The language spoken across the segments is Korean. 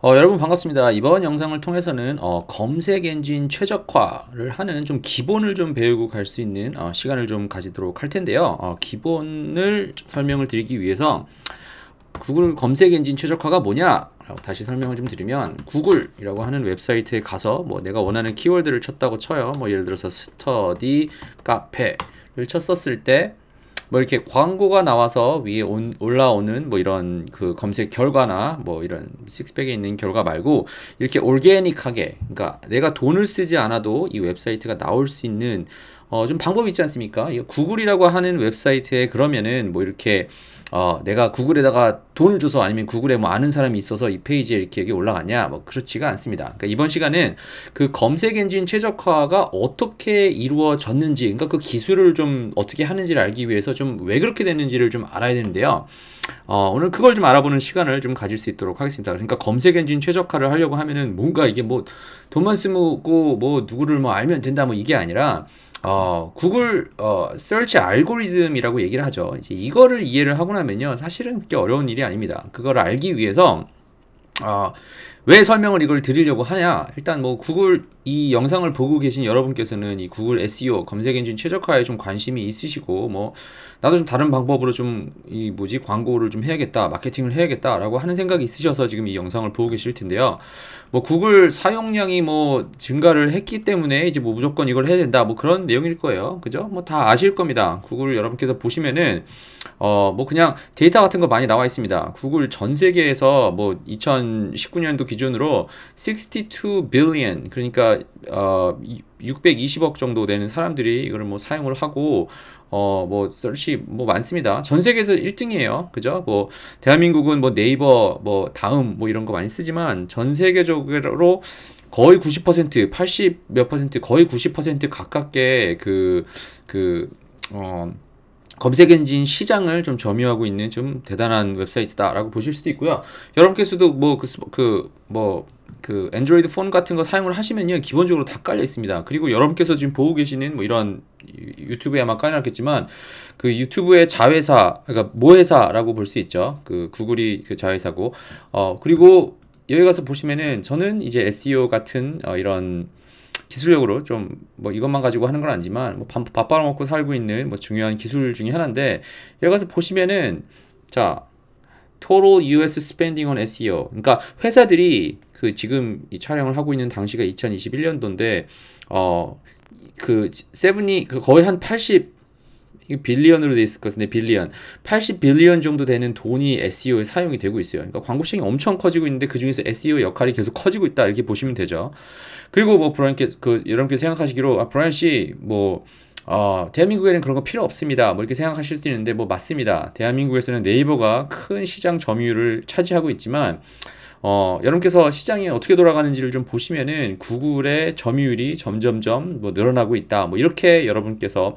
어, 여러분 반갑습니다. 이번 영상을 통해서는 어, 검색 엔진 최적화를 하는 좀 기본을 좀 배우고 갈 수 있는 어, 시간을 좀 가지도록 할 텐데요. 어, 기본을 설명을 드리기 위해서 구글 검색 엔진 최적화가 뭐냐 다시 설명을 좀 드리면 구글이라고 하는 웹사이트에 가서 뭐 내가 원하는 키워드를 쳤다고 쳐요. 뭐 예를 들어서 스터디 카페를 쳤었을 때뭐 이렇게 광고가 나와서 위에 온, 올라오는 뭐 이런 그 검색 결과나 뭐 이런 식스팩에 있는 결과 말고 이렇게 올게닉하게 그러니까 내가 돈을 쓰지 않아도 이 웹사이트가 나올 수 있는 어, 좀 방법이 있지 않습니까? 구글이라고 하는 웹사이트에 그러면은 뭐 이렇게 어, 내가 구글에다가 돈을 줘서 아니면 구글에 뭐 아는 사람이 있어서 이 페이지에 이렇게 여기 올라갔냐 뭐 그렇지가 않습니다. 그러니까 이번 시간은 그 검색 엔진 최적화가 어떻게 이루어졌는지 그러니까 그 기술을 좀 어떻게 하는지를 알기 위해서 좀 왜 그렇게 됐는지를 좀 알아야 되는데요. 어, 오늘 그걸 좀 알아보는 시간을 좀 가질 수 있도록 하겠습니다. 그러니까 검색 엔진 최적화를 하려고 하면은 뭔가 이게 뭐 돈만 쓰고 뭐 누구를 뭐 알면 된다 뭐 이게 아니라 어, 구글 어, 서치 알고리즘이라고 얘기를 하죠. 이제 이거를 이해를 하고 나면요. 사실은 그렇게 어려운 일이 아니에요. 아닙니다. 그걸 알기 위해서 어, 왜 설명을 이걸 드리려고 하냐? 일단 뭐 구글 이 영상을 보고 계신 여러분께서는 이 구글 SEO 검색 엔진 최적화에 좀 관심이 있으시고 뭐 나도 좀 다른 방법으로 좀 이 뭐지 광고를 좀 해야겠다 마케팅을 해야겠다라고 하는 생각이 있으셔서 지금 이 영상을 보고 계실 텐데요 뭐 구글 사용량이 뭐 증가를 했기 때문에 이제 뭐 무조건 이걸 해야 된다 뭐 그런 내용일 거예요 그죠 뭐 다 아실 겁니다 구글 여러분께서 보시면은 어 뭐 그냥 데이터 같은 거 많이 나와 있습니다 구글 전 세계에서 뭐 2019년도 기준으로 62 billion 그러니까 어 620억 정도 되는 사람들이 이걸 뭐 사용을 하고 어, 뭐, 썰시, 뭐, 많습니다. 전 세계에서 1등이에요. 그죠? 뭐, 대한민국은 뭐, 네이버, 뭐, 다음, 뭐, 이런 거 많이 쓰지만, 전 세계적으로 거의 90%, 80 몇 퍼센트, 거의 90% 가깝게 그, 그, 어, 검색 엔진 시장을 좀 점유하고 있는 좀 대단한 웹사이트다라고 보실 수도 있고요. 여러분께서도 뭐, 그, 그, 뭐, 그 안드로이드 폰 같은 거 사용을 하시면요 기본적으로 다 깔려 있습니다 그리고 여러분께서 지금 보고 계시는 뭐 이런 유튜브에 아마 깔려있겠지만그 유튜브의 자회사 그러니까 모회사라고 볼 수 있죠 그 구글이 그 자회사고 어 그리고 여기 가서 보시면은 저는 이제 SEO 같은 어, 이런 기술력으로 좀 뭐 이것만 가지고 하는 건 아니지만 뭐 밥, 빨아먹고 살고 있는 뭐 중요한 기술 중에 하나인데 여기 가서 보시면은 자 total US spending on SEO. 그러니까 회사들이 그 지금 이 촬영을 하고 있는 당시가 2021년도인데 어 그 세븐이 그 거의 한 80 빌리언으로 돼 있을 것 같은데 빌리언 80 빌리언 정도 되는 돈이 SEO에 사용이 되고 있어요. 그러니까 광고 시장이 엄청 커지고 있는데 그 중에서 SEO 역할이 계속 커지고 있다 이렇게 보시면 되죠. 그리고 뭐 브라이언께 그 여러분께서 생각하시기로 아 브라이언 씨뭐 어, 대한민국에는 그런 거 필요 없습니다. 뭐 이렇게 생각하실 수 있는데 뭐 맞습니다. 대한민국에서는 네이버가 큰 시장 점유율을 차지하고 있지만 어, 여러분께서 시장이 어떻게 돌아가는지를 좀 보시면은 구글의 점유율이 점점점 뭐 늘어나고 있다. 뭐 이렇게 여러분께서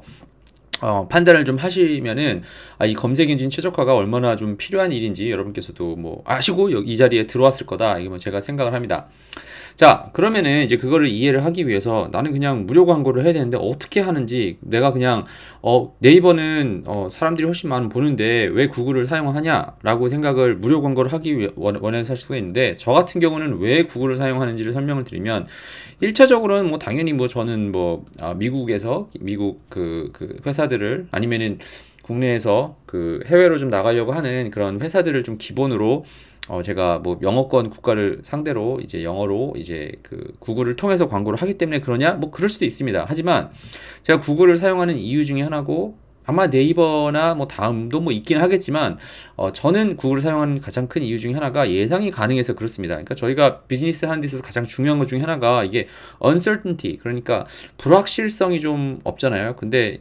어, 판단을 좀 하시면은 아, 이 검색 엔진 최적화가 얼마나 좀 필요한 일인지 여러분께서도 뭐 아시고 이 자리에 들어왔을 거다. 이게 뭐 제가 생각을 합니다. 자 그러면은 이제 그거를 이해를 하기 위해서 나는 그냥 무료 광고를 해야 되는데 어떻게 하는지 내가 그냥 어 네이버는 어, 사람들이 훨씬 많이 보는데 왜 구글을 사용하냐 라고 생각을 무료 광고를 하기 원해서 할 수가 있는데 저 같은 경우는 왜 구글을 사용하는지를 설명을 드리면 1차적으로는 뭐 당연히 뭐 저는 뭐 아, 미국에서 미국 그, 그 회사들을 아니면은 국내에서 그 해외로 좀 나가려고 하는 그런 회사들을 좀 기본으로 어 제가 뭐 영어권 국가를 상대로 이제 영어로 이제 그 구글을 통해서 광고를 하기 때문에 그러냐 뭐 그럴 수도 있습니다 하지만 제가 구글을 사용하는 이유 중에 하나고 아마 네이버나 뭐 다음도 뭐 있긴 하겠지만 어 저는 구글을 사용하는 가장 큰 이유 중에 하나가 예상이 가능해서 그렇습니다. 그러니까 저희가 비즈니스 하는 데 있어서 가장 중요한 것 중에 하나가 이게 uncertainty 그러니까 불확실성이 좀 없잖아요. 근데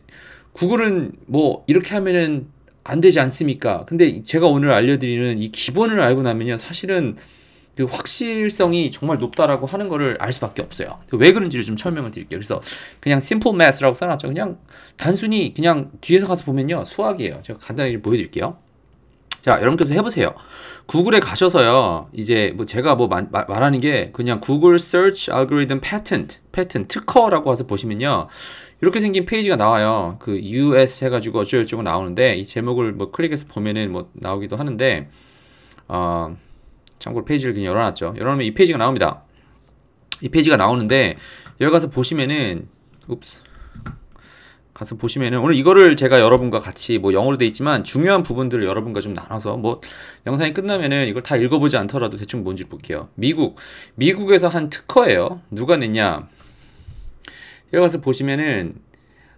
구글은 뭐 이렇게 하면은 안 되지 않습니까? 근데 제가 오늘 알려드리는 이 기본을 알고 나면요. 사실은 그 확실성이 정말 높다라고 하는 거를 알 수밖에 없어요. 왜 그런지를 좀 설명을 드릴게요. 그래서 그냥 simple math라고 써놨죠. 그냥 단순히 그냥 뒤에서 가서 보면요. 수학이에요. 제가 간단히 좀 보여드릴게요. 자, 여러분께서 해보세요. 구글에 가셔서요. 이제 뭐 제가 뭐 마, 마, 말하는 게 그냥 구글 search algorithm patent, patent 특허라고 해서 보시면요. 이렇게 생긴 페이지가 나와요. 그 US 해가지고 어쩌고저쩌고 나오는데 이 제목을 뭐 클릭해서 보면은 뭐 나오기도 하는데 어, 참고로 페이지를 그냥 열어놨죠. 열어놓으면 이 페이지가 나옵니다. 이 페이지가 나오는데 여기 가서 보시면은 읍스 가서 보시면은 오늘 이거를 제가 여러분과 같이 뭐 영어로 돼 있지만 중요한 부분들을 여러분과 좀 나눠서 뭐 영상이 끝나면은 이걸 다 읽어보지 않더라도 대충 뭔지 볼게요. 미국 미국에서 한 특허예요. 누가 냈냐? 여기 가서 보시면은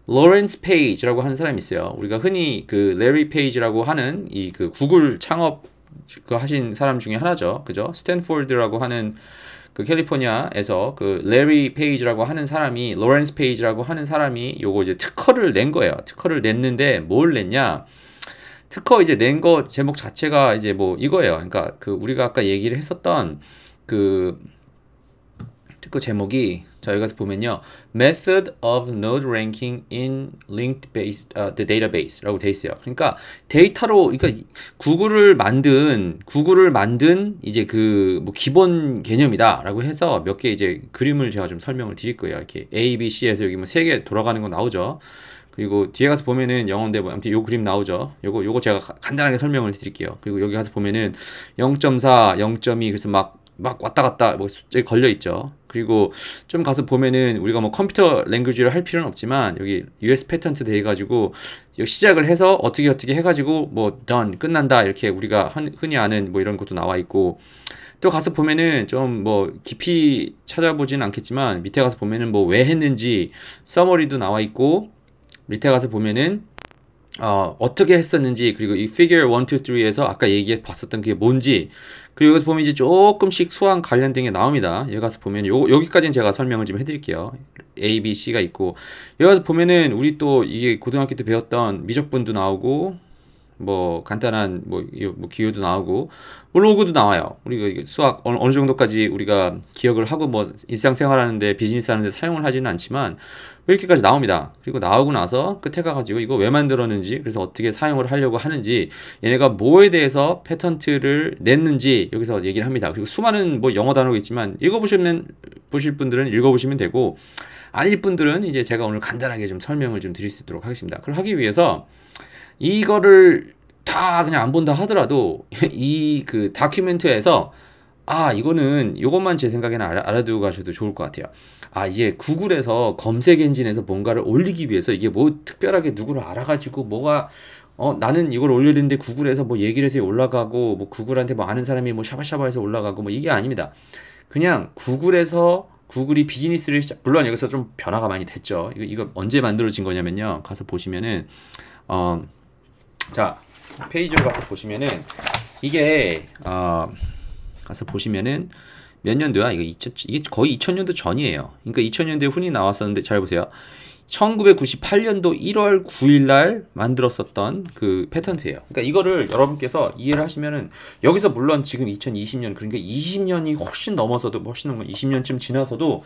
로렌스 페이지라고 하는 사람이 있어요. 우리가 흔히 그 레리 페이지라고 하는 이 그 구글 창업 그 하신 사람 중에 하나죠. 그죠? 스탠포드라고 하는 그 캘리포니아에서 그 레리 페이지라고 하는 사람이 로렌스 페이지라고 하는 사람이 요거 이제 특허를 낸 거예요. 특허를 냈는데 뭘 냈냐? 특허 이제 낸 거 제목 자체가 이제 뭐 이거예요. 그러니까 그 우리가 아까 얘기를 했었던 그 특허 제목이 자 여기 가서 보면요 method of node ranking in linked base uh, the database라고 돼 있어요. 그러니까 데이터로 그러니까 구글을 만든 구글을 만든 이제 그 뭐 기본 개념이다라고 해서 몇 개 이제 그림을 제가 좀 설명을 드릴 거예요. 이렇게 A, B, C에서 여기 뭐세개 돌아가는 거 나오죠. 그리고 뒤에 가서 보면은 영어인데 뭐 아무튼 요 그림 나오죠. 요거 요거 제가 간단하게 설명을 드릴게요. 그리고 여기 가서 보면은 0.4, 0.2 그래서 막막 왔다 갔다 뭐 숫자에 걸려 있죠. 그리고 좀 가서 보면은 우리가 뭐 컴퓨터 랭귀지를 할 필요는 없지만 여기 US 패턴트 돼 가지고 시작을 해서 어떻게 어떻게 해 가지고 뭐 done 끝난다 이렇게 우리가 흔히 아는 뭐 이런 것도 나와 있고 또 가서 보면은 좀 뭐 깊이 찾아보진 않겠지만 밑에 가서 보면은 뭐 왜 했는지 서머리도 나와 있고 밑에 가서 보면은 어, 어떻게 했었는지 그리고 이 figure 1, 2, 3에서 아까 얘기해 봤었던 그게 뭔지 그리고 여기서 보면 이제 조금씩 수학 관련된 게 나옵니다. 여기 서 보면 요, 여기까지는 제가 설명을 좀 해드릴게요. A, B, C가 있고 여기 서 보면은 우리 또 이게 고등학교 때 배웠던 미적분도 나오고 뭐 간단한 뭐, 뭐 기호도 나오고 블로그도 나와요. 우리가 수학 어느, 정도까지 우리가 기억을 하고 뭐 일상생활 하는데 비즈니스 하는데 사용을 하지는 않지만 뭐 이렇게까지 나옵니다. 그리고 나오고 나서 끝에 가가지고 이거 왜 만들었는지 그래서 어떻게 사용을 하려고 하는지 얘네가 뭐에 대해서 패턴트를 냈는지 여기서 얘기를 합니다. 그리고 수많은 뭐 영어 단어가 있지만 읽어보시는 보실 분들은 읽어보시면 되고 아닐 분들은 이제 제가 오늘 간단하게 좀 설명을 좀 드릴 수 있도록 하겠습니다. 그걸 하기 위해서 이거를 다 그냥 안 본다 하더라도 이 그 다큐멘트에서 아 이거는 이것만 제 생각에는 알아, 두고 가셔도 좋을 것 같아요 아 이제 구글에서 검색 엔진에서 뭔가를 올리기 위해서 이게 뭐 특별하게 누구를 알아가지고 뭐가 어 나는 이걸 올리는데 구글에서 뭐 얘기를 해서 올라가고 뭐 구글한테 뭐 아는 사람이 뭐 샤바샤바해서 올라가고 뭐 이게 아닙니다 그냥 구글에서 구글이 비즈니스를 시작, 물론 여기서 좀 변화가 많이 됐죠 이거, 이거 언제 만들어진 거냐면요 가서 보시면은 어자 페이지로 가서 보시면은 이게 어, 가서 보시면은 몇 년도야? 이거 2000, 이게 거의 2000년도 전이에요. 그러니까 2000년대 훈이 나왔었는데 잘 보세요. 1998년도 1월 9일 날 만들었었던 그 패턴트예요. 그러니까 이거를 여러분께서 이해를 하시면은 여기서 물론 지금 2020년 그러니까 20년이 훨씬 넘어서도 훨씬 넘은 20년쯤 지나서도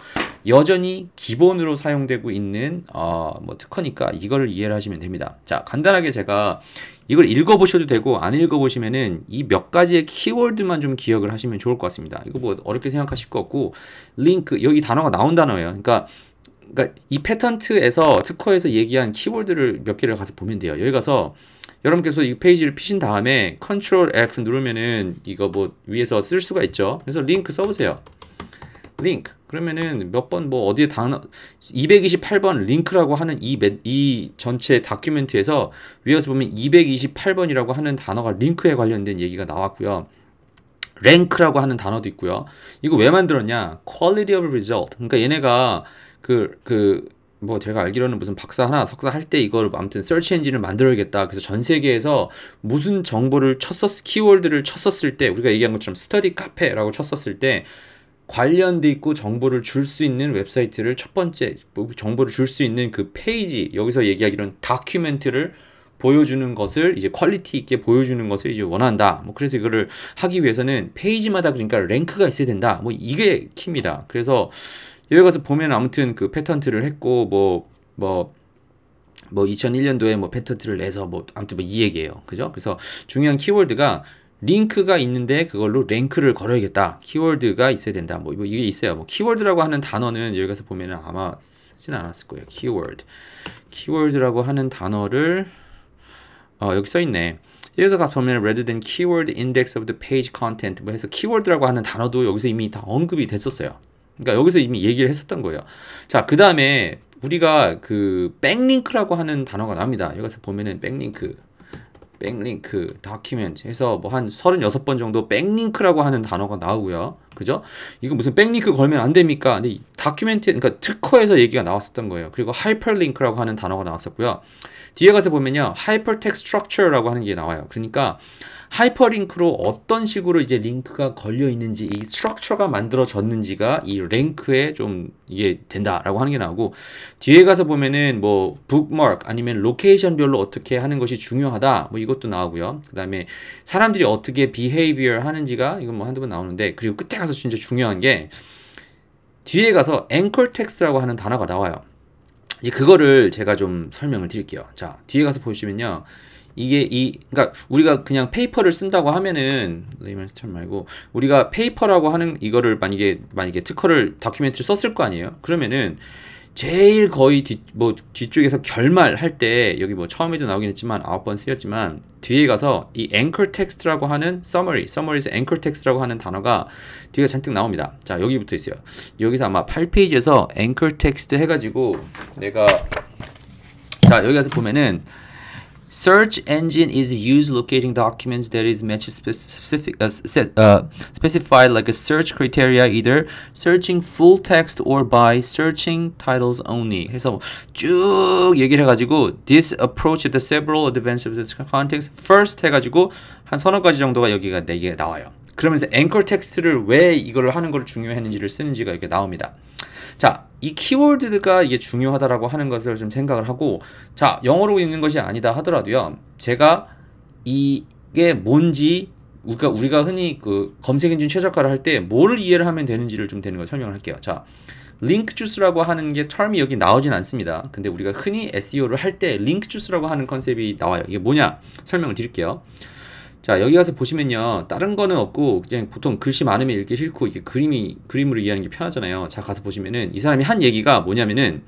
여전히 기본으로 사용되고 있는 어뭐 특허니까 이거를 이해를 하시면 됩니다. 자, 간단하게 제가 이걸 읽어보셔도 되고 안 읽어보시면은 이 몇 가지의 키워드만 좀 기억을 하시면 좋을 것 같습니다. 이거 뭐 어렵게 생각하실 것 같고 링크 여기 단어가 나온 단어예요. 그러니까 그러니까 이 패턴트에서 특허에서 얘기한 키워드를 몇 개를 가서 보면 돼요. 여기 가서 여러분께서 이 페이지를 피신 다음에 컨트롤 F 누르면은 이거 뭐 위에서 쓸 수가 있죠. 그래서 링크 써보세요. 링크. 그러면은 몇 번 뭐 어디에 단어 228번 링크라고 하는 이, 매, 이 전체 다큐멘트에서 위에서 보면 228번이라고 하는 단어가 링크에 관련된 얘기가 나왔고요. 랭크라고 하는 단어도 있고요. 이거 왜 만들었냐? quality of result. 그러니까 얘네가 그, 그, 뭐 제가 알기로는 무슨 박사 하나 석사 할 때 이걸 뭐 아무튼 서치 엔진을 만들어야겠다. 그래서 전 세계에서 무슨 정보를 쳤었 키워드를 쳤었을 때 우리가 얘기한 것처럼 스터디 카페라고 쳤었을 때 관련돼 있고 정보를 줄 수 있는 웹사이트를 첫 번째 뭐 정보를 줄 수 있는 그 페이지 여기서 얘기하기로는 다큐멘트를 보여주는 것을 이제 퀄리티 있게 보여주는 것을 이제 원한다. 뭐 그래서 이거를 하기 위해서는 페이지마다 그러니까 랭크가 있어야 된다. 뭐 이게 킵니다. 그래서 여기 가서 보면 아무튼 그 패턴트를 했고 뭐 뭐, 뭐 2001년도에 뭐 패턴트를 내서 뭐 아무튼 뭐 이 얘기예요. 그죠? 그래서 중요한 키워드가 링크가 있는데 그걸로 랭크를 걸어야겠다. 키워드가 있어야 된다. 뭐 이게 있어요. 뭐 키워드라고 하는 단어는 여기 가서 보면 아마 쓰진 않았을 거예요. 키워드. 키워드라고 하는 단어를 어, 여기 써 있네. 여기서 가서 보면 rather than keyword index of the page content 뭐 해서 키워드라고 하는 단어도 여기서 이미 다 언급이 됐었어요. 그러니까 여기서 이미 얘기를 했었던 거예요. 자, 그 다음에 우리가 그 백링크라고 하는 단어가 나옵니다. 여기서 보면은 백링크, 백링크, 다큐멘트 해서 뭐 한 36번 정도 백링크라고 하는 단어가 나오고요. 그죠? 이거 무슨 백링크 걸면 안 됩니까? 근데 다큐멘트, 그러니까 특허에서 얘기가 나왔었던 거예요. 그리고 하이퍼링크라고 하는 단어가 나왔었고요. 뒤에 가서 보면요. 하이퍼텍 스트럭처라고 하는 게 나와요. 그러니까 하이퍼링크로 어떤 식으로 이제 링크가 걸려 있는지 이 스트럭처가 만들어졌는지가 이 랭크에 좀 이게 된다라고 하는 게 나오고 뒤에 가서 보면은 뭐 북마크 아니면 로케이션별로 어떻게 하는 것이 중요하다 뭐 이것도 나오고요. 그다음에 사람들이 어떻게 비헤이비어 하는지가 이건 뭐 한두 번 나오는데 그리고 끝에 가서 진짜 중요한 게 뒤에 가서 앵콜 텍스라고 하는 단어가 나와요. 이제 그거를 제가 좀 설명을 드릴게요. 자, 뒤에 가서 보시면요. 이게 이 그러니까 우리가 그냥 페이퍼를 쓴다고 하면은 레이먼스처럼 말고 우리가 페이퍼라고 하는 이거를 만약에 만약에 특허를 다큐멘트를 썼을 거 아니에요. 그러면은 제일 거의 뒤, 뭐 뒤쪽에서 결말할 때 여기 뭐 처음에도 나오긴 했지만 아홉 번 쓰였지만 뒤에 가서 이앵 n 텍스트라고 하는 s u 리 m a 리 y s u m m 에서 a n c h o 라고 하는 단어가 뒤에 잔뜩 나옵니다. 자 여기 부터 있어요. 여기서 아마 8페이지에서 앵 n 텍스트 해가지고 내가 자 여기 가서 보면은 Search engine is used locating documents that is match specific uh, set, uh, specified like a search criteria either searching full text or by searching titles only. 해서 쭉 얘기를 해가지고 this approach the several advances of t e context first 해가지고 한 서너 가지 정도가 여기가 네개 나와요. 그러면서 앵커 텍스트를 왜이걸 하는 걸 중요했는지를 쓰는지가 이렇게 나옵니다. 자, 이 키워드가 이게 중요하다라고 하는 것을 좀 생각을 하고 자, 영어로 읽는 것이 아니다 하더라도요. 제가 이게 뭔지 우리가 우리가 흔히 그 검색 엔진 최적화를 할 때 뭘 이해를 하면 되는지를 좀 되는 걸 설명을 할게요. 자, 링크 주스라고 하는 게 term이 여기 나오진 않습니다. 근데 우리가 흔히 SEO를 할 때 링크 주스라고 하는 컨셉이 나와요. 이게 뭐냐? 설명을 드릴게요. 자 여기 가서 보시면요 다른 거는 없고 그냥 보통 글씨 많으면 읽기 싫고 이게 그림이 그림으로 이해하는 게 편하잖아요 자 가서 보시면은 이 사람이 한 얘기가 뭐냐면은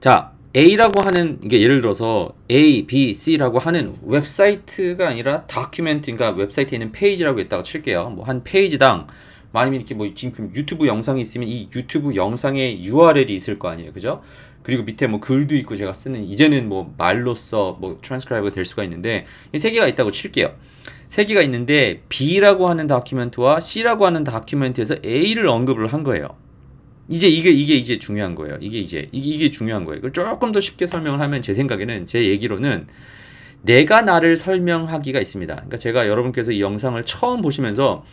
자 A라고 하는 이게 예를 들어서 A, B, C라고 하는 웹사이트가 아니라 다큐멘트 인가 웹사이트에 있는 페이지라고 했다가 칠게요 뭐 한 페이지당 만니면 이렇게 뭐 지금 유튜브 영상이 있으면 이 유튜브 영상의 URL이 있을 거 아니에요 그죠 그리고 밑에 뭐 글도 있고 제가 쓰는 이제는 뭐 말로써 뭐트랜스크라이브될 수가 있는데 이세 개가 있다고 칠게요. 세 개가 있는데 B라고 하는 다큐멘트와 C라고 하는 다큐멘트에서 A를 언급을 한 거예요. 이제 이게 이게 이제 중요한 거예요. 이게 이제 이게, 이게 중요한 거예요. 이걸 조금 더 쉽게 설명을 하면 제 생각에는 제 얘기로는 내가 나를 설명하기가 있습니다. 그러니까 제가 여러분께서 이 영상을 처음 보시면서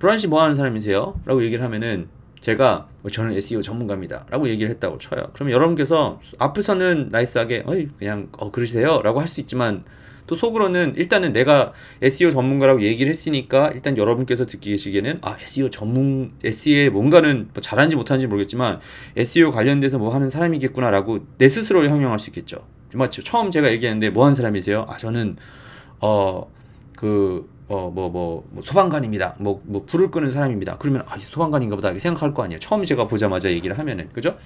브라운 씨뭐 하는 사람이세요? 라고 얘기를 하면은 제가 어, 저는 SEO 전문가입니다. 라고 얘기를 했다고 쳐요. 그럼 여러분께서 앞에서는 나이스하게 어이 그냥 어 그러세요 라고 할 수 있지만 또 속으로는 일단은 내가 SEO 전문가라고 얘기를 했으니까 일단 여러분께서 듣기 계시기에는 아 SEO 전문 SEO에 뭔가는 뭐 잘하는지 못하는지 모르겠지만 SEO 관련돼서 뭐 하는 사람이겠구나라고 내 스스로를 형용할 수 있겠죠. 마치 처음 제가 얘기했는데 뭐 하는 사람이세요? 아 저는 어그 어, 뭐, 뭐, 뭐 소방관입니다. 뭐, 뭐, 불을 끄는 사람입니다. 그러면, 아, 소방관인가 보다. 생각할 거 아니에요. 처음 제가 보자마자 얘기를 하면은. 그죠?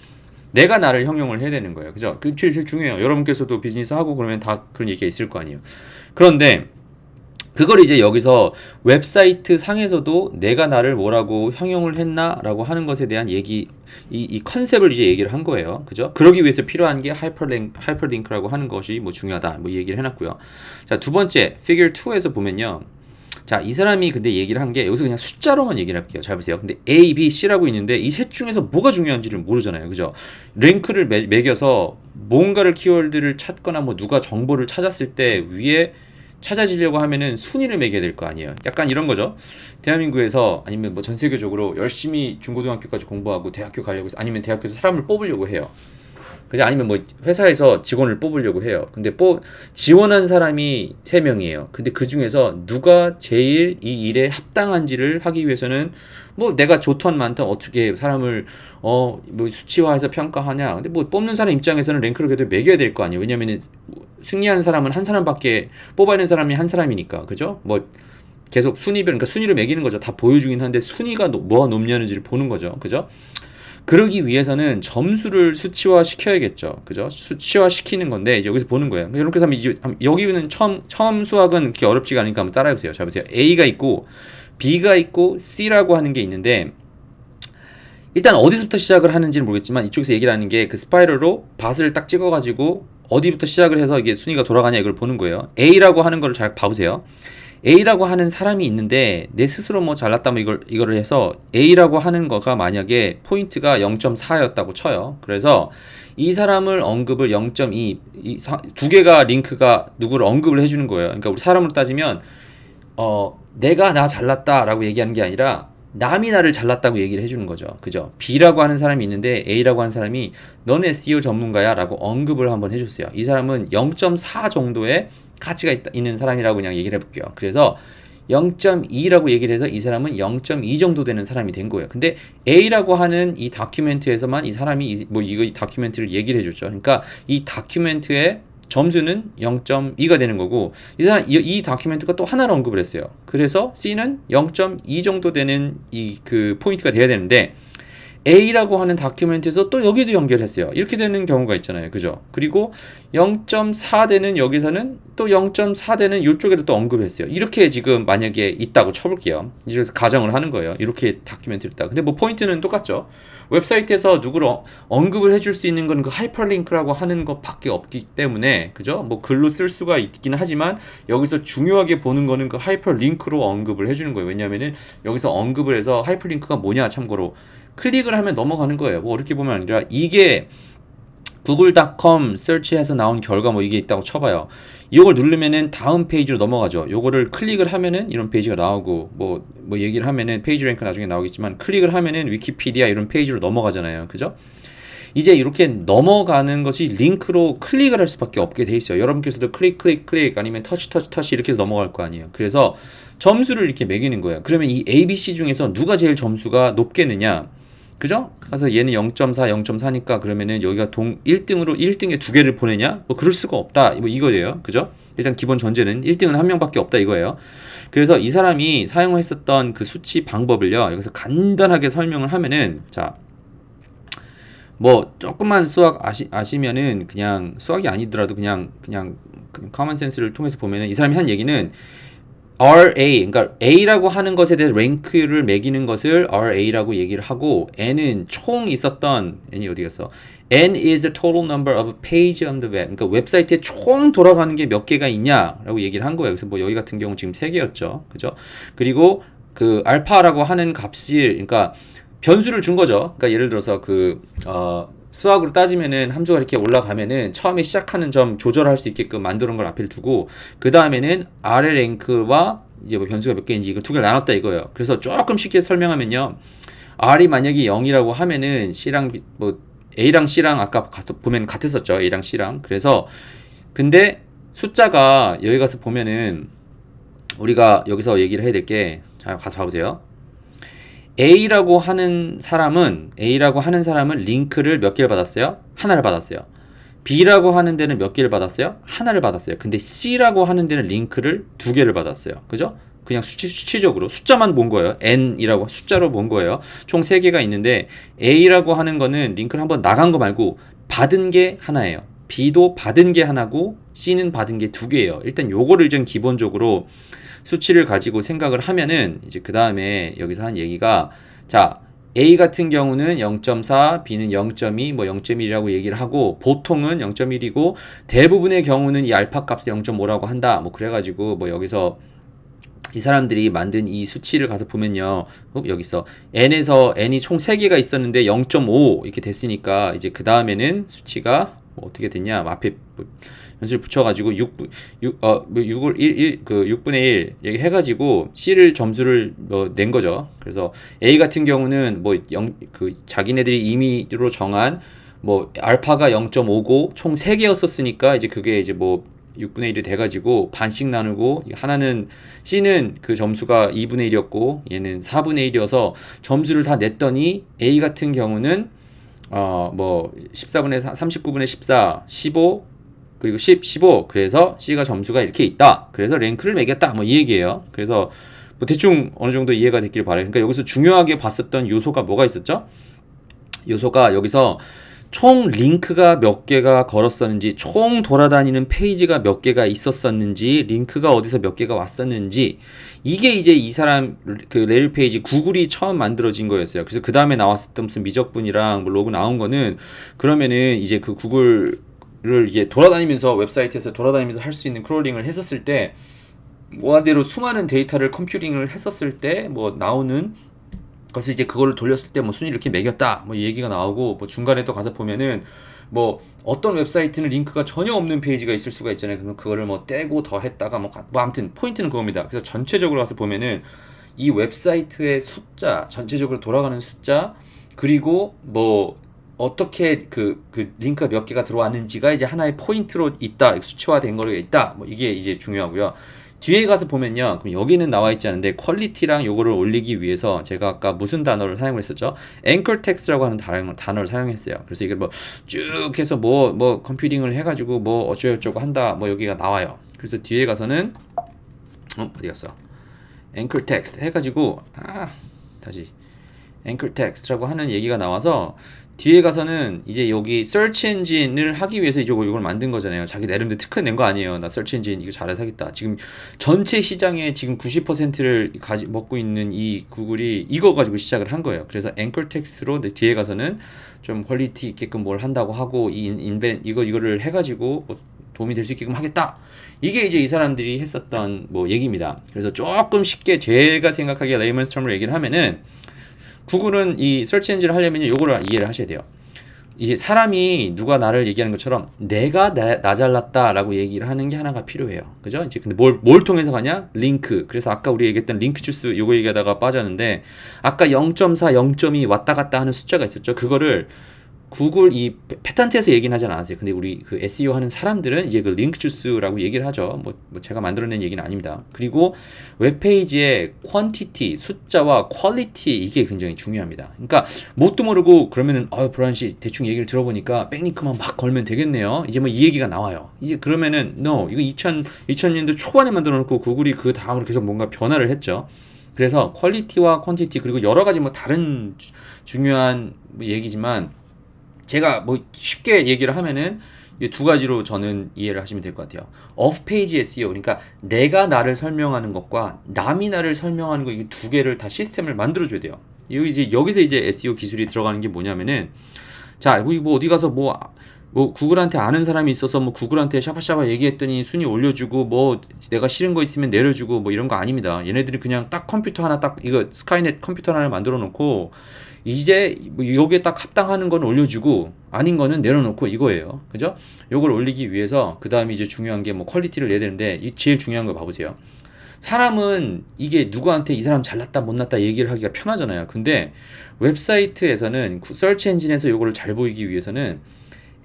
내가 나를 형용을 해야 되는 거예요. 그죠? 그게 제일 중요해요. 여러분께서도 비즈니스 하고 그러면 다 그런 얘기가 있을 거 아니에요. 그런데, 그걸 이제 여기서 웹사이트 상에서도 내가 나를 뭐라고 형용을 했나라고 하는 것에 대한 얘기, 이, 이 컨셉을 이제 얘기를 한 거예요. 그죠? 그러기 위해서 필요한 게 하이퍼링, 하이퍼링크라고 하는 것이 뭐 중요하다. 뭐 얘기를 해놨고요. 자, 두 번째, figure 2에서 보면요. 자, 이 사람이 근데 얘기를 한 게 여기서 그냥 숫자로만 얘기를 할게요. 잘 보세요. 근데 A, B, C라고 있는데 이 셋 중에서 뭐가 중요한지를 모르잖아요. 그죠? 랭크를 매, 매겨서 뭔가를 키워드를 찾거나 뭐 누가 정보를 찾았을 때 위에 찾아지려고 하면은 순위를 매겨야 될 거 아니에요. 약간 이런 거죠. 대한민국에서 아니면 뭐 전 세계적으로 열심히 중고등학교까지 공부하고 대학교 가려고 해서 아니면 대학교에서 사람을 뽑으려고 해요. 그냥 아니면 뭐 회사에서 직원을 뽑으려고 해요. 근데 뽑 지원한 사람이 세명이에요 근데 그 중에서 누가 제일 이 일에 합당한지를 하기 위해서는 뭐 내가 좋던 많던 어떻게 사람을 어 뭐 수치화해서 평가하냐. 근데 뭐 뽑는 사람 입장에서는 랭크를 그래도 매겨야 될 거 아니에요. 왜냐면은 승리한 사람은 한 사람밖에 뽑아야 는 사람이 한 사람이니까. 그죠? 뭐 계속 순위별 그러니까 순위를 매기는 거죠. 다 보여 주긴 하는데 순위가 뭐가 높냐는지를 보는 거죠. 그죠? 그러기 위해서는 점수를 수치화 시켜야겠죠. 그죠? 수치화 시키는 건데 여기서 보는 거예요. 그러니까 이렇게 하면 이제 여기는 처음 처음 수학은 그렇게 어렵지가 않으니까 한번 따라해 보세요. 잘 보세요. A가 있고 B가 있고 C라고 하는 게 있는데 일단 어디서부터 시작을 하는지는 모르겠지만 이쪽에서 얘기를 하는 게 그 스파이럴로 밭을 딱 찍어가지고 어디부터 시작을 해서 이게 순위가 돌아가냐 이걸 보는 거예요. A라고 하는 걸 잘 봐보세요. A라고 하는 사람이 있는데 내 스스로 뭐 잘났다 면 이걸 이거를 해서 A라고 하는 거가 만약에 포인트가 0.4였다고 쳐요. 그래서 이 사람을 언급을 0.2두 개가 링크가 누구를 언급을 해주는 거예요. 그러니까 우리 사람으로 따지면 어 내가 나 잘났다라고 얘기하는 게 아니라 남이 나를 잘났다고 얘기를 해주는 거죠. 그죠? B라고 하는 사람이 있는데 A라고 하는 사람이 너넌 SEO 전문가야 라고 언급을 한번 해줬어요. 이 사람은 0.4 정도의 가치가 있, 있는 사람이라고 그냥 얘기를 해볼게요. 그래서 0.2라고 얘기를 해서 이 사람은 0.2 정도 되는 사람이 된 거예요. 근데 A라고 하는 이 다큐멘트에서만 이 사람이 이, 뭐 이거 이 다큐멘트를 얘기를 해줬죠. 그러니까 이 다큐멘트의 점수는 0.2가 되는 거고 이 사람 이, 이 다큐멘트가 또 하나를 언급을 했어요. 그래서 C는 0.2 정도 되는 이 그 포인트가 돼야 되는데 A라고 하는 다큐멘트에서 또 여기도 연결했어요. 이렇게 되는 경우가 있잖아요. 그죠? 그리고 0.4대는 여기서는 또 0.4대는 이쪽에도 또 언급했어요. 을 이렇게 지금 만약에 있다고 쳐볼게요. 이제 가정을 하는 거예요. 이렇게 다큐멘트를 있다. 근데 뭐 포인트는 똑같죠. 웹사이트에서 누구를 언급을 해줄 수 있는 건 그 하이퍼링크라고 하는 것밖에 없기 때문에 그죠? 뭐 글로 쓸 수가 있긴 하지만 여기서 중요하게 보는 거는 그 하이퍼링크로 언급을 해주는 거예요. 왜냐면은 여기서 언급을 해서 하이퍼링크가 뭐냐 참고로 클릭을 하면 넘어가는 거예요. 뭐 어렵게 보면 아니라 이게 구글닷컴 서치해서 나온 결과 뭐 이게 있다고 쳐봐요. 이걸 누르면은 다음 페이지로 넘어가죠. 요거를 클릭을 하면은 이런 페이지가 나오고 뭐뭐 뭐 얘기를 하면은 페이지 랭크 나중에 나오겠지만 클릭을 하면은 위키피디아 이런 페이지로 넘어가잖아요. 그죠? 이제 이렇게 넘어가는 것이 링크로 클릭을 할 수밖에 없게 돼 있어요. 여러분께서도 클릭 클릭 클릭 아니면 터치 터치 터치 이렇게 해서 넘어갈 거 아니에요. 그래서 점수를 이렇게 매기는 거예요. 그러면 이 ABC 중에서 누가 제일 점수가 높겠느냐? 그죠? 그래서 얘는 0.4, 0.4니까 그러면은 여기가 동 1등으로 1등에 두 개를 보내냐? 뭐 그럴 수가 없다. 뭐 이거예요. 그죠? 일단 기본 전제는 1등은 한 명밖에 없다 이거예요. 그래서 이 사람이 사용했었던 그 수치 방법을요. 여기서 간단하게 설명을 하면은 자. 뭐 조금만 수학 아시, 아시면은 그냥 수학이 아니더라도 그냥 그냥, 그냥 커먼 센스를 통해서 보면은 이 사람이 한 얘기는 RA, 그러니까 A라고 하는 것에 대해 랭크를 매기는 것을 RA라고 얘기를 하고 N은 총 있었던 N이 어디 갔어? N is the total number of page on the web. 그러니까 웹사이트에 총 돌아가는 게 몇 개가 있냐라고 얘기를 한 거예요. 그래서 뭐 여기 같은 경우 지금 세 개였죠. 그죠? 그리고 그 알파라고 하는 값이 그러니까 변수를 준 거죠. 그러니까 예를 들어서 그 어, 수학으로 따지면은 함수가 이렇게 올라가면은 처음에 시작하는 점 조절할 수 있게끔 만드는 걸 앞에 두고 그 다음에는 아래 랭크와 이제 뭐 변수가 몇 개인지 이거 두 개를 나눴다 이거예요. 그래서 조금 쉽게 설명하면요. R이 만약에 0이라고 하면은 C랑 뭐 A랑 C랑 아까 보면 같았었죠. A랑 C랑. 그래서 근데 숫자가 여기 가서 보면은 우리가 여기서 얘기를 해야 될 게자 가서 봐보세요. A라고 하는 사람은 A라고 하는 사람은 링크를 몇 개를 받았어요? 하나를 받았어요. B라고 하는 데는 몇 개를 받았어요? 하나를 받았어요. 근데 C라고 하는 데는 링크를 두 개를 받았어요. 그죠? 그냥 수치, 수치적으로 숫자만 본 거예요. N이라고 숫자로 본 거예요. 총 세 개가 있는데 A라고 하는 거는 링크를 한번 나간 거 말고 받은 게 하나예요. B도 받은 게 하나고 C는 받은 게 두 개예요. 일단 요거를 좀 기본적으로 수치를 가지고 생각을 하면은 이제 그 다음에 여기서 한 얘기가 자 A 같은 경우는 0.4, B는 0.2, 뭐 0.1이라고 얘기를 하고 보통은 0.1이고 대부분의 경우는 이 알파 값을 0.5라고 한다. 뭐 그래가지고 뭐 여기서 이 사람들이 만든 이 수치를 가서 보면요. 어, 여기서 n에서 n이 총 3개가 있었는데 0.5 이렇게 됐으니까 이제 그 다음에는 수치가 뭐 어떻게 됐냐. 뭐 앞에 뭐 변수를 붙여가지고 6, 6, 어, 6을 1, 1, 그 6분의 1 얘기 해가지고 C를 점수를 뭐낸 거죠. 그래서 A 같은 경우는 뭐 0, 그 자기네들이 임의로 정한 뭐 알파가 0.5고 총 3개였었으니까 이제 그게 이제 뭐 6분의 1이 돼가지고 반씩 나누고 하나는 C는 그 점수가 2분의 1이었고 얘는 4분의 1이어서 점수를 다 냈더니 A 같은 경우는 어 뭐 14분의 3, 39분의 14, 15, 그리고 10, 15 그래서 C가 점수가 이렇게 있다 그래서 랭크를 매겼다 뭐 이 얘기예요 그래서 뭐 대충 어느 정도 이해가 됐길 바래요 그러니까 여기서 중요하게 봤었던 요소가 뭐가 있었죠? 요소가 여기서 총 링크가 몇 개가 걸었었는지 총 돌아다니는 페이지가 몇 개가 있었었는지 링크가 어디서 몇 개가 왔었는지 이게 이제 이 사람 그 레일 페이지 구글이 처음 만들어진 거였어요 그래서 그 다음에 나왔었던 무슨 미적분이랑 뭐 로그 나온 거는 그러면은 이제 그 구글 를 이게 돌아다니면서 웹사이트에서 돌아다니면서 할 수 있는 크롤링을 했었을 때 무한대로 수많은 데이터를 컴퓨팅을 했었을 때 뭐 나오는 것을 이제 그걸 돌렸을 때 뭐 순위 이렇게 매겼다 뭐 얘기가 나오고 뭐 중간에 또 가서 보면은 뭐 어떤 웹사이트는 링크가 전혀 없는 페이지가 있을 수가 있잖아요 그러면 그거를 뭐 떼고 더 했다가 뭐, 뭐 아무튼 포인트는 그겁니다 그래서 전체적으로 가서 보면은 이 웹사이트의 숫자 전체적으로 돌아가는 숫자 그리고 뭐 어떻게 그, 그 링크가 몇 개가 들어왔는지가 이제 하나의 포인트로 있다. 수치화된 거로 있다. 뭐 이게 이제 중요하고요. 뒤에 가서 보면요. 그럼 여기는 나와 있지 않은데 퀄리티랑 요거를 올리기 위해서 제가 아까 무슨 단어를 사용했었죠? 앵클 텍스라고 하는 단어, 단어를 사용했어요. 그래서 이걸 뭐쭉 해서 뭐뭐 뭐 컴퓨팅을 해 가지고 뭐 어쩌고저쩌고 한다. 뭐 여기가 나와요. 그래서 뒤에 가서는 어, 어디 갔어? 앵클 텍스트 해 가지고 아, 다시 앵클 텍스트라고 하는 얘기가 나와서 뒤에 가서는 이제 여기 search 엔진을 하기 위해서 이제 이걸 만든 거잖아요. 자기 내름대로 특허 낸 거 아니에요. 나 search 엔진 이거 잘해서 하겠다. 지금 전체 시장의 지금 90%를 가지 먹고 있는 이 구글이 이거 가지고 시작을 한 거예요. 그래서 앵컬 텍스로 뒤에 가서는 좀 퀄리티 있게끔 뭘 한다고 하고 이 인벤 이거 이거를 해 가지고 뭐 도움이 될 수 있게끔 하겠다. 이게 이제 이 사람들이 했었던 뭐 얘기입니다. 그래서 조금 쉽게 제가 생각하기에 레이먼 스톰을 얘기를 하면은 구글은 이 서치 엔진을 하려면 요거를 이해를 하셔야 돼요. 이제 사람이 누가 나를 얘기하는 것처럼 내가 나, 나 잘났다라고 얘기를 하는 게 하나가 필요해요. 그죠? 이제 근데 뭘, 뭘 통해서 가냐? 링크. 그래서 아까 우리 얘기했던 링크 주스 요거 얘기하다가 빠졌는데 아까 0.4, 0.2 왔다 갔다 하는 숫자가 있었죠. 그거를 구글 이 패턴트에서 얘기는 하진 않았어요. 근데 우리 그 SEO 하는 사람들은 이제 그 링크 주스라고 얘기를 하죠. 뭐, 뭐 제가 만들어낸 얘기는 아닙니다. 그리고 웹페이지의 퀀티티, 숫자와 퀄리티 이게 굉장히 중요합니다. 그러니까 뭣도 모르고 그러면은 아유 브라운 씨 대충 얘기를 들어보니까 백링크만 막 걸면 되겠네요. 이제 뭐 이 얘기가 나와요. 이제 그러면은 no 이거 2000 2 0 0 0년도 초반에 만들어놓고 구글이 그 다음으로 계속 뭔가 변화를 했죠. 그래서 퀄리티와 퀀티티 그리고 여러 가지 뭐 다른 주, 중요한 뭐 얘기지만 제가 뭐 쉽게 얘기를 하면은 이 두 가지로 저는 이해를 하시면 될 것 같아요. 오페이지 SEO 그러니까 내가 나를 설명하는 것과 남이 나를 설명하는 거이두 개를 다 시스템을 만들어 줘야 돼요. 여기 이제 여기서 이제 SEO 기술이 들어가는 게 뭐냐면은 자, 뭐 어디 가서 뭐, 뭐 구글한테 아는 사람이 있어서 뭐 구글한테 샤바샤바 얘기했더니 순위 올려주고 뭐 내가 싫은 거 있으면 내려주고 뭐 이런 거 아닙니다. 얘네들이 그냥 딱 컴퓨터 하나 딱 이거 스카이넷 컴퓨터 하나를 만들어 놓고 이제 뭐 요게 딱 합당하는 건 올려주고 아닌 거는 내려놓고 이거예요. 그죠? 요걸 올리기 위해서 그 다음에 이제 중요한 게 뭐 퀄리티를 내야 되는데 이 제일 중요한 거 봐보세요. 사람은 이게 누구한테 이 사람 잘났다 못났다 얘기를 하기가 편하잖아요. 근데 웹사이트에서는 서치 엔진에서 요거를 잘 보이기 위해서는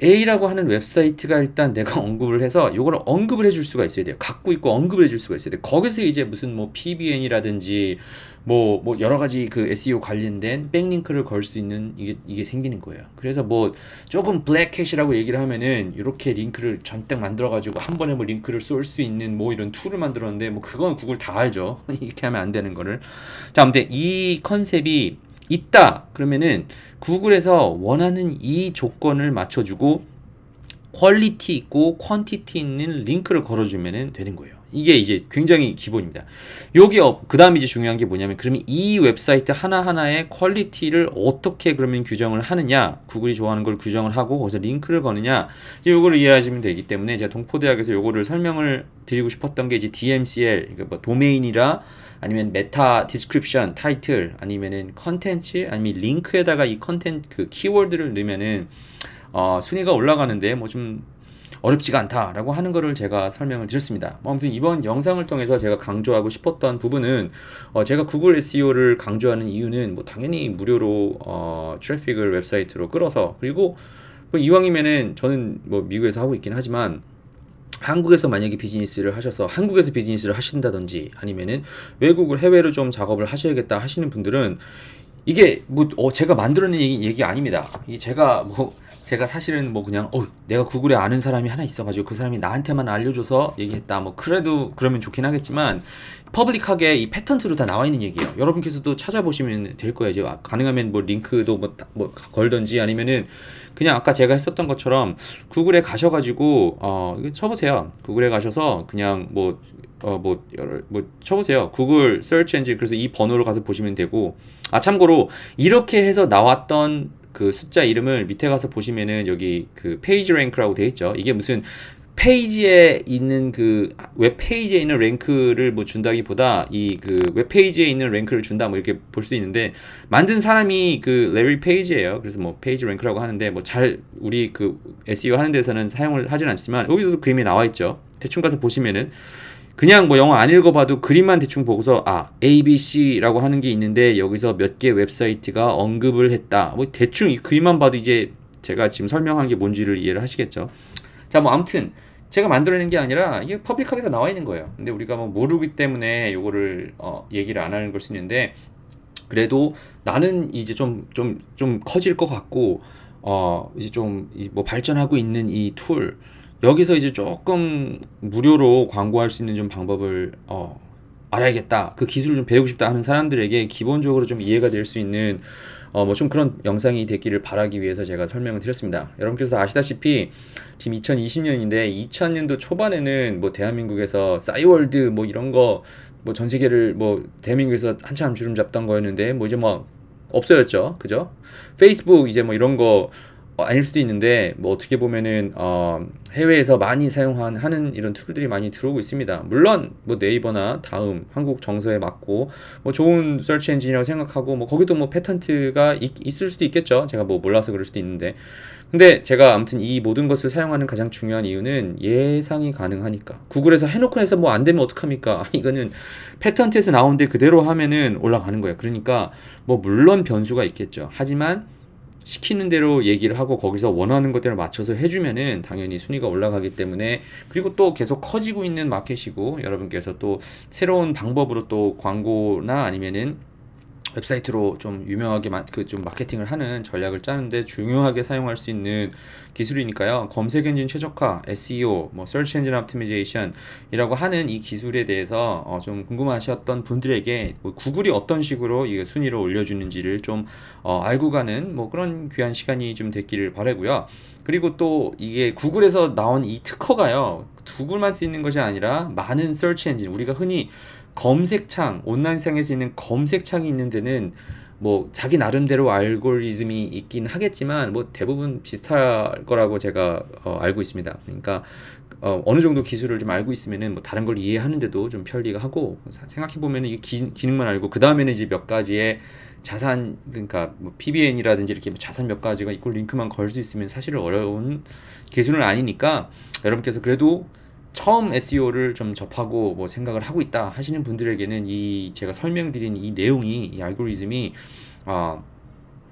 A라고 하는 웹사이트가 일단 내가 언급을 해서 이걸 언급을 해줄 수가 있어야 돼요. 갖고 있고 언급을 해줄 수가 있어야 돼요. 거기서 이제 무슨 뭐 PBN이라든지 뭐, 뭐 여러 가지 그 SEO 관련된 백링크를 걸 수 있는 이게, 이게 생기는 거예요. 그래서 뭐 조금 블랙캣이라고 얘기를 하면은 이렇게 링크를 전딱 만들어가지고 한 번에 뭐 링크를 쏠 수 있는 뭐 이런 툴을 만들었는데 뭐 그건 구글 다 알죠. 이렇게 하면 안 되는 거를. 자, 아무튼 이 컨셉이 있다 그러면은 구글에서 원하는 이 조건을 맞춰주고 퀄리티 있고 퀀티티 있는 링크를 걸어주면 되는 거예요 이게 이제 굉장히 기본입니다. 여기 어, 그 다음 이제 중요한 게 뭐냐면 그러면 이 웹사이트 하나하나의 퀄리티를 어떻게 그러면 규정을 하느냐 구글이 좋아하는 걸 규정을 하고 거기서 링크를 거느냐 이거를 이해하시면 되기 때문에 제가 동포대학에서 이거를 설명을 드리고 싶었던 게 이제 DMCL 그러니까 뭐 도메인이라 아니면 메타 디스크립션 타이틀 아니면은 컨텐츠 아니면 링크에다가 이 컨텐츠 그 키워드를 넣으면은 어, 순위가 올라가는데 뭐좀 어렵지가 않다라고 하는 거를 제가 설명을 드렸습니다. 뭐 아무튼 이번 영상을 통해서 제가 강조하고 싶었던 부분은 어, 제가 구글 SEO를 강조하는 이유는 뭐 당연히 무료로 어, 트래픽을 웹사이트로 끌어서 그리고 뭐 이왕이면은 저는 뭐 미국에서 하고 있긴 하지만 한국에서 만약에 비즈니스를 하셔서 한국에서 비즈니스를 하신다든지 아니면은 외국을 해외로 좀 작업을 하셔야겠다 하시는 분들은 이게 뭐 어, 제가 만들어낸 얘기, 얘기 아닙니다. 이 제가 뭐 제가 사실은 뭐 그냥 어 내가 구글에 아는 사람이 하나 있어가지고 그 사람이 나한테만 알려줘서 얘기했다 뭐 그래도 그러면 좋긴 하겠지만 퍼블릭하게 이 패턴트로 다 나와 있는 얘기예요 여러분께서도 찾아보시면 될 거예요 이제 아, 가능하면 뭐 링크도 뭐, 뭐 걸던지 아니면은 그냥 아까 제가 했었던 것처럼 구글에 가셔가지고 어 이거 쳐보세요 구글에 가셔서 그냥 뭐 어뭐 뭐, 뭐 쳐보세요 구글 서치 엔진 그래서 이 번호로 가서 보시면 되고 아 참고로 이렇게 해서 나왔던 그 숫자 이름을 밑에 가서 보시면은 여기 그 페이지 랭크라고 되어 있죠. 이게 무슨 페이지에 있는 그 웹페이지에 있는 랭크를 뭐 준다기보다 이 그 웹페이지에 있는 랭크를 준다 뭐 이렇게 볼 수도 있는데 만든 사람이 그레벨 페이지예요. 그래서 뭐 페이지 랭크라고 하는데 뭐 잘 우리 그 SEO 하는 데서는 사용을 하진 않지만 여기서도 그림이 나와 있죠. 대충 가서 보시면은 그냥 뭐 영어 안 읽어봐도 그림만 대충 보고서 아 ABC라고 하는 게 있는데 여기서 몇 개 웹사이트가 언급을 했다 뭐 대충 이 그림만 봐도 이제 제가 지금 설명한 게 뭔지를 이해를 하시겠죠 자뭐 아무튼 제가 만들어낸 게 아니라 이게 퍼블릭하게 다 나와 있는 거예요 근데 우리가 뭐 모르기 때문에 요거를 어, 얘기를 안 하는 걸 수 있는데 그래도 나는 이제 좀 좀좀 좀, 좀 커질 것 같고 어 이제 좀뭐 발전하고 있는 이툴 여기서 이제 조금 무료로 광고할 수 있는 좀 방법을 어, 알아야겠다. 그 기술을 좀 배우고 싶다 하는 사람들에게 기본적으로 좀 이해가 될 수 있는 어, 뭐좀 그런 영상이 됐기를 바라기 위해서 제가 설명을 드렸습니다. 여러분께서 아시다시피 지금 2020년인데 2000년도 초반에는 뭐 대한민국에서 싸이월드 뭐 이런 거 뭐 전 세계를 뭐 대한민국에서 한참 주름 잡던 거였는데 뭐 이제 막 없어졌죠. 그죠? 페이스북 이제 뭐 이런 거 어, 아닐 수도 있는데 뭐 어떻게 보면은 어, 해외에서 많이 사용하는 이런 툴들이 많이 들어오고 있습니다. 물론 뭐 네이버나 다음 한국 정서에 맞고 뭐 좋은 설치 엔진이라고 생각하고 뭐 거기도 뭐 패턴트가 있, 을 수도 있겠죠. 제가 뭐 몰라서 그럴 수도 있는데 근데 제가 아무튼 이 모든 것을 사용하는 가장 중요한 이유는 예상이 가능하니까 구글에서 해놓고 해서 뭐 안 되면 어떡합니까? 아, 이거는 패턴트에서 나온 데 그대로 하면은 올라가는 거예요. 그러니까 뭐 물론 변수가 있겠죠. 하지만 시키는 대로 얘기를 하고 거기서 원하는 것들을 맞춰서 해주면은 당연히 순위가 올라가기 때문에 그리고 또 계속 커지고 있는 마켓이고 여러분께서 또 새로운 방법으로 또 광고나 아니면은 웹사이트로 좀 유명하게 그좀 마케팅을 하는 전략을 짜는데 중요하게 사용할 수 있는 기술이니까요. 검색 엔진 최적화, SEO, 뭐 Search Engine Optimization이라고 하는 이 기술에 대해서 어좀 궁금하셨던 분들에게 뭐 구글이 어떤 식으로 이순위로 올려주는지를 좀어 알고 가는 뭐 그런 귀한 시간이 좀 됐기를 바라고요. 그리고 또 이게 구글에서 나온 이 특허가요. 구글만 쓰이는 것이 아니라 많은 서치 엔진 우리가 흔히 검색창 온라인상에서 있는 검색창이 있는 데는 뭐 자기 나름대로 알고리즘이 있긴 하겠지만 뭐 대부분 비슷할 거라고 제가 어, 알고 있습니다. 그러니까 어, 어느 정도 기술을 좀 알고 있으면은 뭐 다른 걸 이해하는데도 좀 편리가 하고 생각해 보면은 이 기, 능만 알고 그 다음에는 이제 몇 가지의 자산 그러니까 뭐 PBN이라든지 이렇게 뭐 자산 몇 가지가 이걸 링크만 걸 수 있으면 사실 어려운 기술은 아니니까 여러분께서 그래도 처음 SEO를 좀 접하고 뭐 생각을 하고 있다 하시는 분들에게는 이 제가 설명드린 이 내용이 이 알고리즘이 어,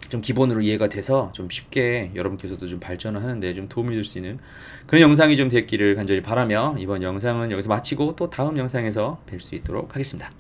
좀 기본으로 이해가 돼서 좀 쉽게 여러분께서도 좀 발전을 하는데 좀 도움이 될 수 있는 그런 영상이 좀 됐기를 간절히 바라며 이번 영상은 여기서 마치고 또 다음 영상에서 뵐 수 있도록 하겠습니다.